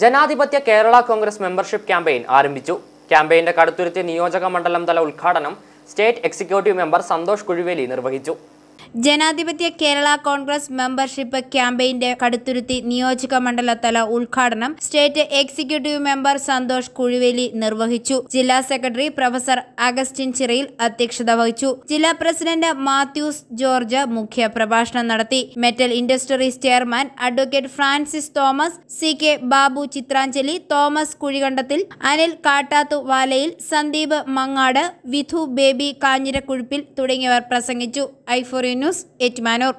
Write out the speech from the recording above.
ജനാധിപത്യ Kerala Congress membership campaign ആരംഭിച്ചു ക്യാമ്പയിന്റെ കടുത്തുരുത്തി നിയോജക മണ്ഡലം തല ഉദ്ഘാടനം state executive member Santhosh Kuzhiveli നിർവഹിച്ചു ജനാധിപത്യ കേരള കോൺഗ്രസ് മെമ്പർഷിപ്പ് ക്യാമ്പയിന്റെ കടുത്തുരുത്തി നിയോജക മണ്ഡലതല ഉദ്ഘാടനം state executive member Santhosh Kuzhiveli നിർവഹിച്ചു ജില്ലാ സെക്രട്ടറി പ്രൊഫസർ അഗസ്റ്റിൻ ചിറയിൽ അധ്യക്ഷത വഹിച്ചു ജില്ലാ പ്രസിഡന്റ് മാത്യൂസ് ജോർജ് മുഖ്യ പ്രഭാഷണം നടത്തി metal industries chairman advocate Francis Thomas C K Babu Chithranjali Thomas Kuzhikandathil Anil Kattathuvalayil Sandeep Mangad Vidhu Baby Kanjirakuzhippil തുടങ്ങിയവർ പ്രസംഗിച്ചു I four U news Ettumanoor